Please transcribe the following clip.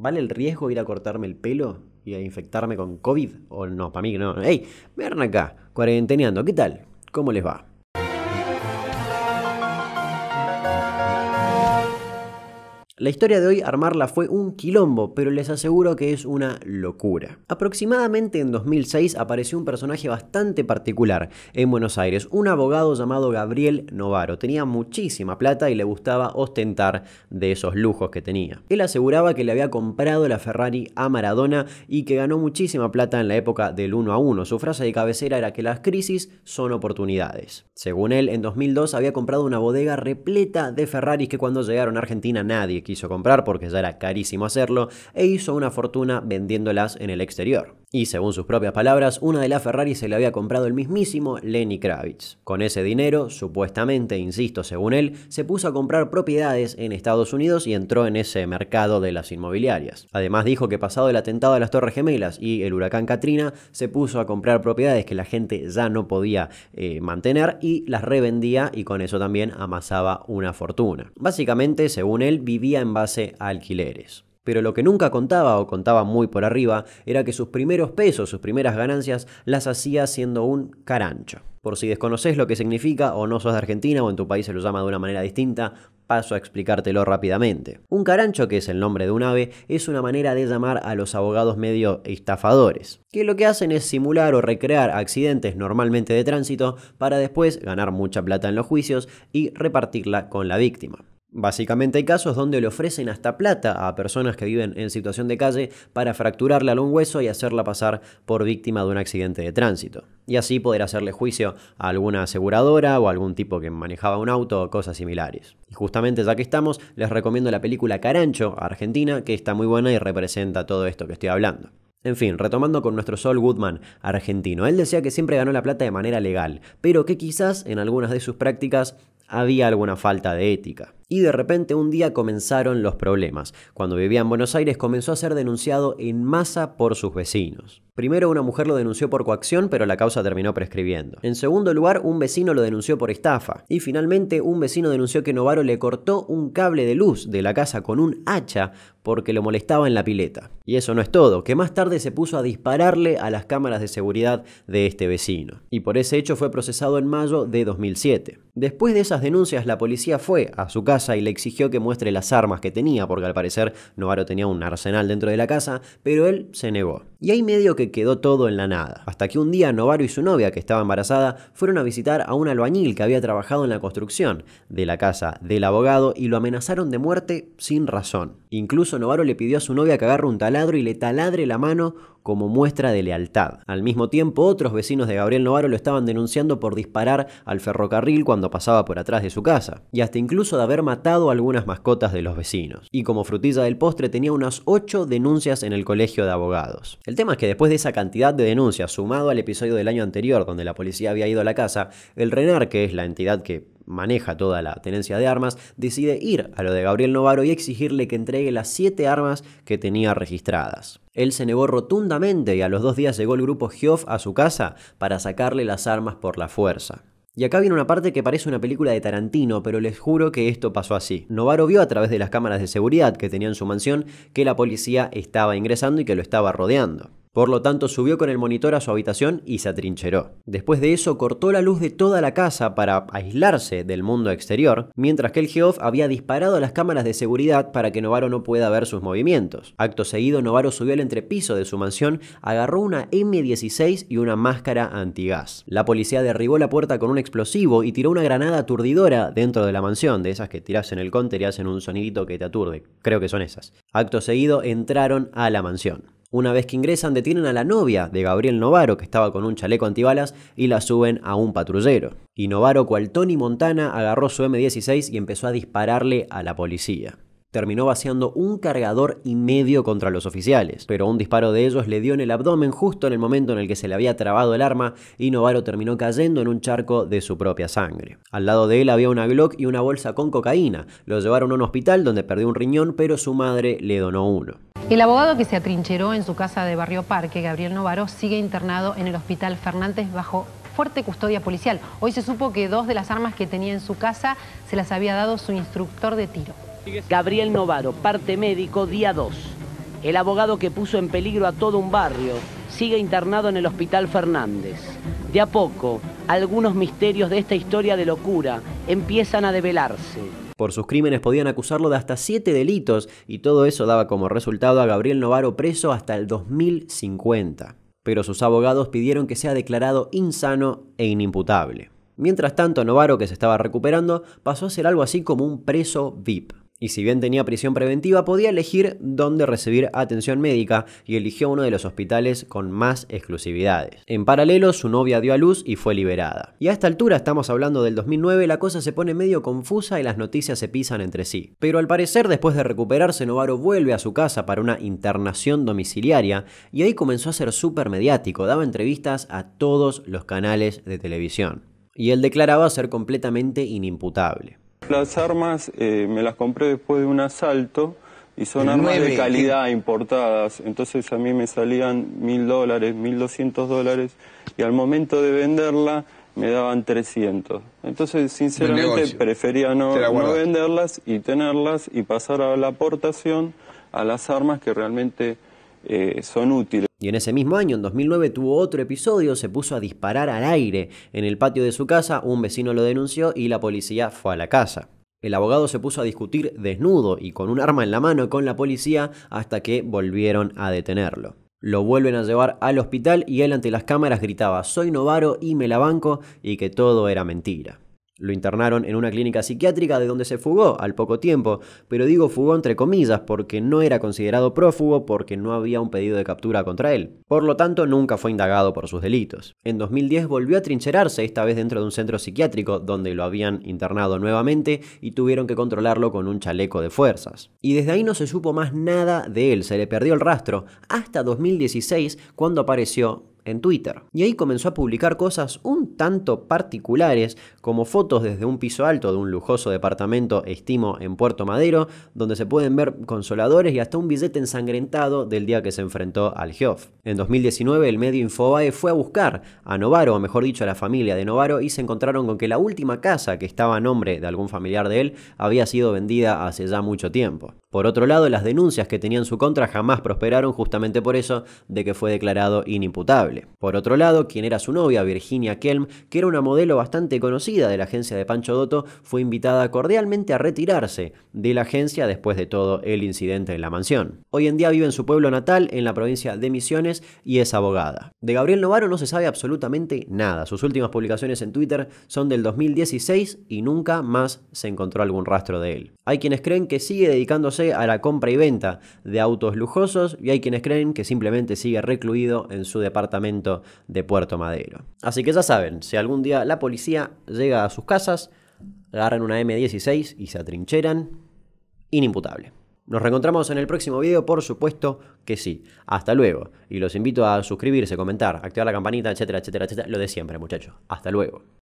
¿Vale el riesgo ir a cortarme el pelo y a infectarme con COVID? O no, para mí no. ¡Ey! Vean acá, cuarenteneando, ¿qué tal? ¿Cómo les va? La historia de hoy armarla fue un quilombo, pero les aseguro que es una locura. Aproximadamente en 2006 apareció un personaje bastante particular en Buenos Aires, un abogado llamado Gabriel Novaro. Tenía muchísima plata y le gustaba ostentar de esos lujos que tenía. Él aseguraba que le había comprado la Ferrari a Maradona y que ganó muchísima plata en la época del 1 a 1. Su frase de cabecera era que las crisis son oportunidades. Según él, en 2002 había comprado una bodega repleta de Ferraris que cuando llegaron a Argentina nadie quiso comprar porque ya era carísimo hacerlo e hizo una fortuna vendiéndolas en el exterior. Y según sus propias palabras, una de las Ferrari se le había comprado el mismísimo Lenny Kravitz. Con ese dinero, supuestamente, insisto, según él, se puso a comprar propiedades en Estados Unidos y entró en ese mercado de las inmobiliarias. Además dijo que pasado el atentado a las Torres Gemelas y el huracán Katrina, se puso a comprar propiedades que la gente ya no podía eh, mantener y las revendía y con eso también amasaba una fortuna. Básicamente, según él, vivía en base a alquileres. Pero lo que nunca contaba o contaba muy por arriba era que sus primeros pesos, sus primeras ganancias, las hacía siendo un carancho. Por si desconoces lo que significa o no sos de Argentina o en tu país se lo llama de una manera distinta, paso a explicártelo rápidamente. Un carancho, que es el nombre de un ave, es una manera de llamar a los abogados medio estafadores, que lo que hacen es simular o recrear accidentes normalmente de tránsito para después ganar mucha plata en los juicios y repartirla con la víctima. Básicamente hay casos donde le ofrecen hasta plata a personas que viven en situación de calle para fracturarle algún hueso y hacerla pasar por víctima de un accidente de tránsito. Y así poder hacerle juicio a alguna aseguradora o algún tipo que manejaba un auto o cosas similares. Y justamente ya que estamos, les recomiendo la película Carancho, Argentina, que está muy buena y representa todo esto que estoy hablando. En fin, retomando con nuestro Sol Goodman, argentino, él decía que siempre ganó la plata de manera legal, pero que quizás en algunas de sus prácticas había alguna falta de ética. Y de repente un día comenzaron los problemas. Cuando vivía en Buenos Aires comenzó a ser denunciado en masa por sus vecinos. Primero una mujer lo denunció por coacción, pero la causa terminó prescribiendo. En segundo lugar, un vecino lo denunció por estafa. Y finalmente un vecino denunció que Novaro le cortó un cable de luz de la casa con un hacha porque lo molestaba en la pileta. Y eso no es todo, que más tarde se puso a dispararle a las cámaras de seguridad de este vecino. Y por ese hecho fue procesado en mayo de 2007. Después de esas denuncias, la policía fue a su casa y le exigió que muestre las armas que tenía, porque al parecer Novaro tenía un arsenal dentro de la casa, pero él se negó. Y ahí medio que quedó todo en la nada, hasta que un día Novaro y su novia, que estaba embarazada, fueron a visitar a un albañil que había trabajado en la construcción de la casa del abogado y lo amenazaron de muerte sin razón. Incluso Novaro le pidió a su novia que agarre un taladro y le taladre la mano como muestra de lealtad. Al mismo tiempo, otros vecinos de Gabriel Novaro lo estaban denunciando por disparar al ferrocarril cuando pasaba por atrás de su casa, y hasta incluso de haber matado algunas mascotas de los vecinos. Y como frutilla del postre tenía unas 8 denuncias en el colegio de abogados. El tema es que después de esa cantidad de denuncias, sumado al episodio del año anterior donde la policía había ido a la casa, el RENAR, que es la entidad que maneja toda la tenencia de armas, decide ir a lo de Gabriel Novaro y exigirle que entregue las siete armas que tenía registradas. Él se negó rotundamente y a los dos días llegó el grupo Geoff a su casa para sacarle las armas por la fuerza. Y acá viene una parte que parece una película de Tarantino, pero les juro que esto pasó así. Novaro vio a través de las cámaras de seguridad que tenía en su mansión que la policía estaba ingresando y que lo estaba rodeando. Por lo tanto, subió con el monitor a su habitación y se atrincheró. Después de eso, cortó la luz de toda la casa para aislarse del mundo exterior, mientras que el GEOF había disparado las cámaras de seguridad para que Novaro no pueda ver sus movimientos. Acto seguido, Novaro subió al entrepiso de su mansión, agarró una M16 y una máscara antigás. La policía derribó la puerta con un explosivo y tiró una granada aturdidora dentro de la mansión, de esas que tiras en el counter y hacen un sonidito que te aturde. Creo que son esas. Acto seguido, entraron a la mansión. Una vez que ingresan, detienen a la novia de Gabriel Novaro, que estaba con un chaleco antibalas, y la suben a un patrullero. Y Novaro, cual Tony Montana, agarró su M16 y empezó a dispararle a la policía terminó vaciando un cargador y medio contra los oficiales, pero un disparo de ellos le dio en el abdomen justo en el momento en el que se le había trabado el arma y Novaro terminó cayendo en un charco de su propia sangre. Al lado de él había una Glock y una bolsa con cocaína. Lo llevaron a un hospital donde perdió un riñón, pero su madre le donó uno. El abogado que se atrincheró en su casa de Barrio Parque, Gabriel Novaro, sigue internado en el hospital Fernández bajo fuerte custodia policial. Hoy se supo que dos de las armas que tenía en su casa se las había dado su instructor de tiro. Gabriel Novaro, parte médico, día 2. El abogado que puso en peligro a todo un barrio sigue internado en el Hospital Fernández. De a poco, algunos misterios de esta historia de locura empiezan a develarse. Por sus crímenes podían acusarlo de hasta siete delitos y todo eso daba como resultado a Gabriel Novaro preso hasta el 2050. Pero sus abogados pidieron que sea declarado insano e inimputable. Mientras tanto, Novaro, que se estaba recuperando, pasó a ser algo así como un preso VIP y si bien tenía prisión preventiva, podía elegir dónde recibir atención médica y eligió uno de los hospitales con más exclusividades. En paralelo, su novia dio a luz y fue liberada. Y a esta altura, estamos hablando del 2009, la cosa se pone medio confusa y las noticias se pisan entre sí. Pero al parecer, después de recuperarse, Novaro vuelve a su casa para una internación domiciliaria y ahí comenzó a ser súper mediático, daba entrevistas a todos los canales de televisión. Y él declaraba ser completamente inimputable. Las armas eh, me las compré después de un asalto y son armas de calidad importadas. Entonces a mí me salían mil dólares, mil doscientos dólares y al momento de venderla me daban trescientos. Entonces, sinceramente, prefería no, venderlas y tenerlas y pasar a la aportación a las armas que realmente eh, son útiles. Y en ese mismo año, en 2009, tuvo otro episodio, se puso a disparar al aire en el patio de su casa, un vecino lo denunció y la policía fue a la casa. El abogado se puso a discutir desnudo y con un arma en la mano con la policía hasta que volvieron a detenerlo. Lo vuelven a llevar al hospital y él ante las cámaras gritaba soy Novaro y me la banco y que todo era mentira. Lo internaron en una clínica psiquiátrica de donde se fugó al poco tiempo, pero digo fugó entre comillas porque no era considerado prófugo porque no había un pedido de captura contra él. Por lo tanto, nunca fue indagado por sus delitos. En 2010 volvió a trincherarse, esta vez dentro de un centro psiquiátrico donde lo habían internado nuevamente y tuvieron que controlarlo con un chaleco de fuerzas. Y desde ahí no se supo más nada de él, se le perdió el rastro, hasta 2016 cuando apareció en Twitter. Y ahí comenzó a publicar cosas un tanto particulares, como fotos desde un piso alto de un lujoso departamento, estimo, en Puerto Madero, donde se pueden ver consoladores y hasta un billete ensangrentado del día que se enfrentó al Geoff. En 2019, el medio Infobae fue a buscar a Novaro, o mejor dicho, a la familia de Novaro, y se encontraron con que la última casa que estaba a nombre de algún familiar de él había sido vendida hace ya mucho tiempo. Por otro lado, las denuncias que tenía en su contra jamás prosperaron justamente por eso de que fue declarado inimputable. Por otro lado, quien era su novia, Virginia Kelm, que era una modelo bastante conocida de la agencia de Pancho Doto fue invitada cordialmente a retirarse de la agencia después de todo el incidente en la mansión. Hoy en día vive en su pueblo natal, en la provincia de Misiones, y es abogada. De Gabriel Novaro no se sabe absolutamente nada. Sus últimas publicaciones en Twitter son del 2016 y nunca más se encontró algún rastro de él. Hay quienes creen que sigue dedicándose a la compra y venta de autos lujosos y hay quienes creen que simplemente sigue recluido en su departamento de Puerto Madero. Así que ya saben, si algún día la policía llega a sus casas, agarran una M16 y se atrincheran, inimputable. Nos reencontramos en el próximo video, por supuesto que sí. Hasta luego. Y los invito a suscribirse, comentar, activar la campanita, etcétera, etcétera, etcétera. Lo de siempre, muchachos. Hasta luego.